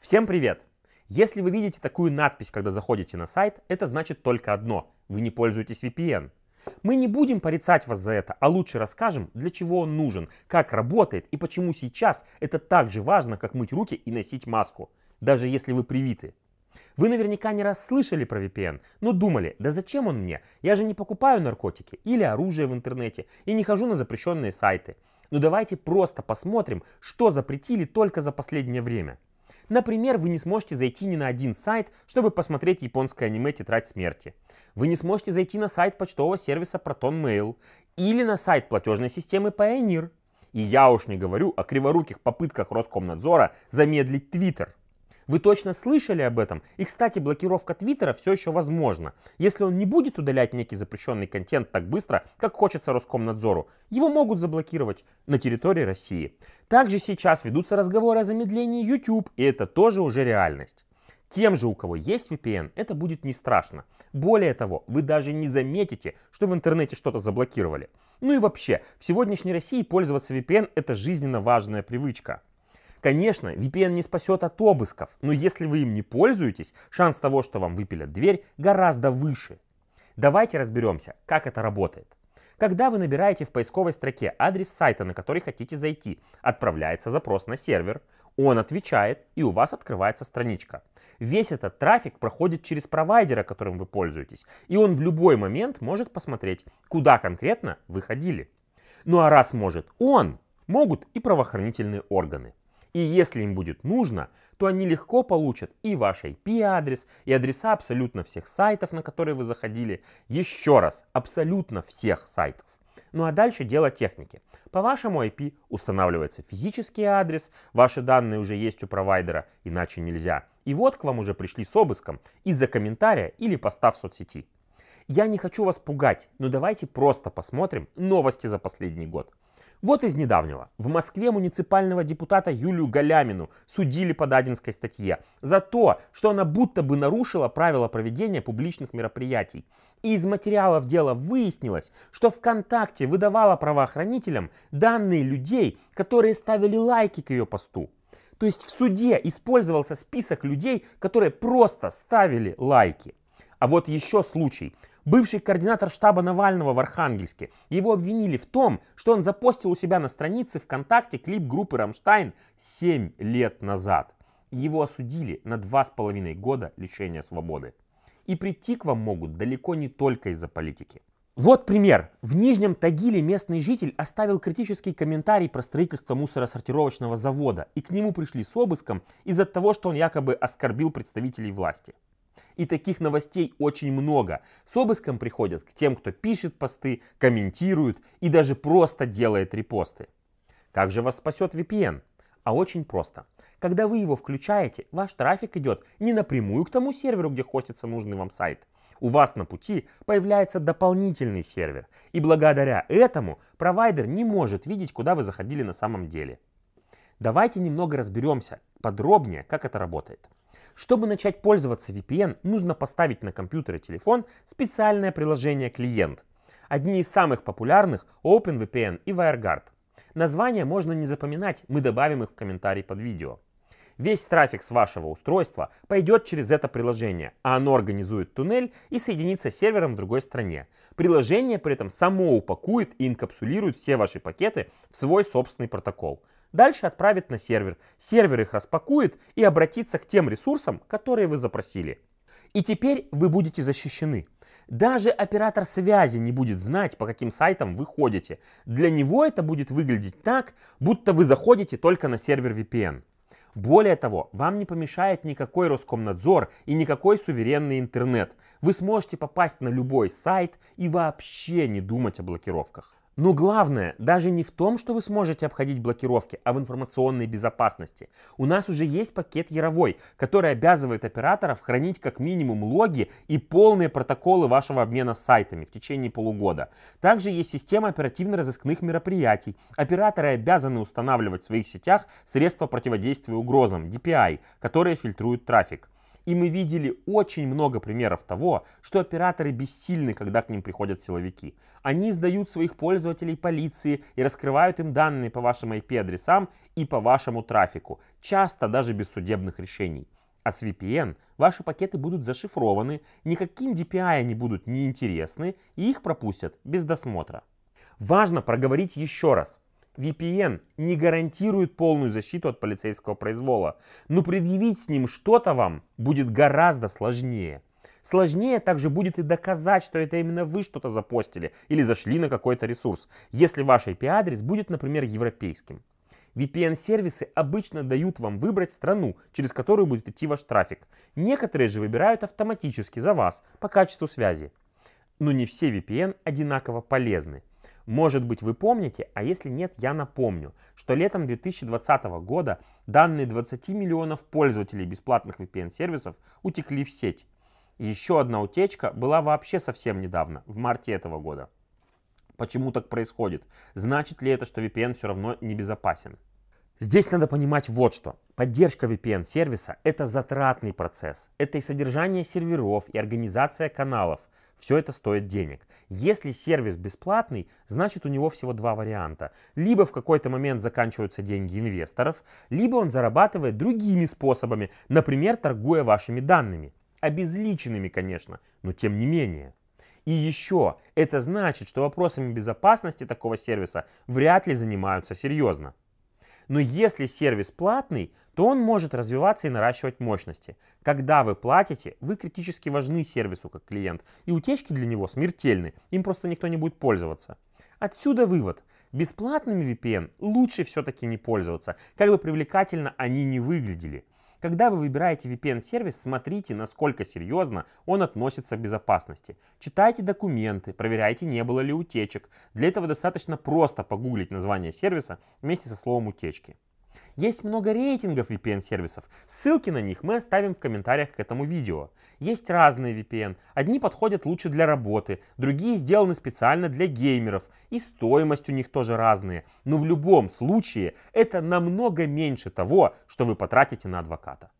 Всем привет! Если вы видите такую надпись, когда заходите на сайт, это значит только одно – вы не пользуетесь VPN. Мы не будем порицать вас за это, а лучше расскажем, для чего он нужен, как работает и почему сейчас это так же важно, как мыть руки и носить маску, даже если вы привиты. Вы наверняка не раз слышали про VPN, но думали, да зачем он мне? Я же не покупаю наркотики или оружие в интернете и не хожу на запрещенные сайты. Но ну давайте просто посмотрим, что запретили только за последнее время. Например, вы не сможете зайти ни на один сайт, чтобы посмотреть японское аниме «Тетрадь смерти». Вы не сможете зайти на сайт почтового сервиса Proton Mail или на сайт платежной системы Payoneer. И я уж не говорю о криворуких попытках Роскомнадзора замедлить Твиттер. Вы точно слышали об этом? И, кстати, блокировка Твиттера все еще возможна. Если он не будет удалять некий запрещенный контент так быстро, как хочется Роскомнадзору, его могут заблокировать на территории России. Также сейчас ведутся разговоры о замедлении YouTube, и это тоже уже реальность. Тем же, у кого есть VPN, это будет не страшно. Более того, вы даже не заметите, что в интернете что-то заблокировали. Ну и вообще, в сегодняшней России пользоваться VPN – это жизненно важная привычка. Конечно, VPN не спасет от обысков, но если вы им не пользуетесь, шанс того, что вам выпилят дверь, гораздо выше. Давайте разберемся, как это работает. Когда вы набираете в поисковой строке адрес сайта, на который хотите зайти, отправляется запрос на сервер, он отвечает и у вас открывается страничка. Весь этот трафик проходит через провайдера, которым вы пользуетесь, и он в любой момент может посмотреть, куда конкретно вы ходили. Ну а раз может он, могут и правоохранительные органы. И если им будет нужно, то они легко получат и ваш IP-адрес, и адреса абсолютно всех сайтов, на которые вы заходили. Еще раз, абсолютно всех сайтов. Ну а дальше дело техники. По вашему IP устанавливается физический адрес, ваши данные уже есть у провайдера, иначе нельзя. И вот к вам уже пришли с обыском из-за комментария или поста в соцсети. Я не хочу вас пугать, но давайте просто посмотрим новости за последний год. Вот из недавнего. В Москве муниципального депутата Юлию Галямину судили по Дадинской статье за то, что она будто бы нарушила правила проведения публичных мероприятий. И из материалов дела выяснилось, что ВКонтакте выдавала правоохранителям данные людей, которые ставили лайки к ее посту. То есть в суде использовался список людей, которые просто ставили лайки. А вот еще случай бывший координатор штаба Навального в Архангельске. Его обвинили в том, что он запостил у себя на странице ВКонтакте клип группы «Рамштайн» 7 лет назад. Его осудили на 2,5 года лишения свободы. И прийти к вам могут далеко не только из-за политики. Вот пример. В Нижнем Тагиле местный житель оставил критический комментарий про строительство мусоросортировочного завода, и к нему пришли с обыском из-за того, что он якобы оскорбил представителей власти. И таких новостей очень много. С обыском приходят к тем, кто пишет посты, комментирует и даже просто делает репосты. Как же вас спасет VPN? А очень просто. Когда вы его включаете, ваш трафик идет не напрямую к тому серверу, где хостится нужный вам сайт. У вас на пути появляется дополнительный сервер, и благодаря этому провайдер не может видеть, куда вы заходили на самом деле. Давайте немного разберемся подробнее, как это работает. Чтобы начать пользоваться VPN, нужно поставить на компьютер и телефон специальное приложение «Клиент». Одни из самых популярных – OpenVPN и WireGuard. Названия можно не запоминать, мы добавим их в комментарий под видео. Весь трафик с вашего устройства пойдет через это приложение, а оно организует туннель и соединится с сервером в другой стране. Приложение при этом само упакует и инкапсулирует все ваши пакеты в свой собственный протокол. Дальше отправит на сервер. Сервер их распакует и обратится к тем ресурсам, которые вы запросили. И теперь вы будете защищены. Даже оператор связи не будет знать, по каким сайтам вы ходите. Для него это будет выглядеть так, будто вы заходите только на сервер VPN. Более того, вам не помешает никакой Роскомнадзор и никакой суверенный интернет. Вы сможете попасть на любой сайт и вообще не думать о блокировках. Но главное даже не в том, что вы сможете обходить блокировки, а в информационной безопасности. У нас уже есть пакет Яровой, который обязывает операторов хранить как минимум логи и полные протоколы вашего обмена с сайтами в течение полугода. Также есть система оперативно-розыскных мероприятий. Операторы обязаны устанавливать в своих сетях средства противодействия угрозам, DPI, которые фильтруют трафик. И мы видели очень много примеров того, что операторы бессильны, когда к ним приходят силовики. Они сдают своих пользователей полиции и раскрывают им данные по вашим IP-адресам и по вашему трафику, часто даже без судебных решений. А с VPN ваши пакеты будут зашифрованы, никаким DPI они будут неинтересны и их пропустят без досмотра. Важно проговорить еще раз. VPN не гарантирует полную защиту от полицейского произвола, но предъявить с ним что-то вам будет гораздо сложнее. Сложнее также будет и доказать, что это именно вы что-то запостили или зашли на какой-то ресурс, если ваш IP-адрес будет, например, европейским. VPN-сервисы обычно дают вам выбрать страну, через которую будет идти ваш трафик. Некоторые же выбирают автоматически за вас по качеству связи. Но не все VPN одинаково полезны. Может быть, вы помните, а если нет, я напомню, что летом 2020 года данные 20 миллионов пользователей бесплатных VPN-сервисов утекли в сеть. еще одна утечка была вообще совсем недавно, в марте этого года. Почему так происходит? Значит ли это, что VPN все равно небезопасен? Здесь надо понимать вот что. Поддержка VPN-сервиса – это затратный процесс. Это и содержание серверов, и организация каналов. Все это стоит денег. Если сервис бесплатный, значит у него всего два варианта. Либо в какой-то момент заканчиваются деньги инвесторов, либо он зарабатывает другими способами, например, торгуя вашими данными. Обезличенными, конечно, но тем не менее. И еще, это значит, что вопросами безопасности такого сервиса вряд ли занимаются серьезно. Но если сервис платный, то он может развиваться и наращивать мощности. Когда вы платите, вы критически важны сервису как клиент, и утечки для него смертельны, им просто никто не будет пользоваться. Отсюда вывод. Бесплатными VPN лучше все-таки не пользоваться, как бы привлекательно они не выглядели – когда вы выбираете VPN-сервис, смотрите, насколько серьезно он относится к безопасности. Читайте документы, проверяйте, не было ли утечек. Для этого достаточно просто погуглить название сервиса вместе со словом утечки. Есть много рейтингов VPN-сервисов, ссылки на них мы оставим в комментариях к этому видео. Есть разные VPN, одни подходят лучше для работы, другие сделаны специально для геймеров, и стоимость у них тоже разные. Но в любом случае это намного меньше того, что вы потратите на адвоката.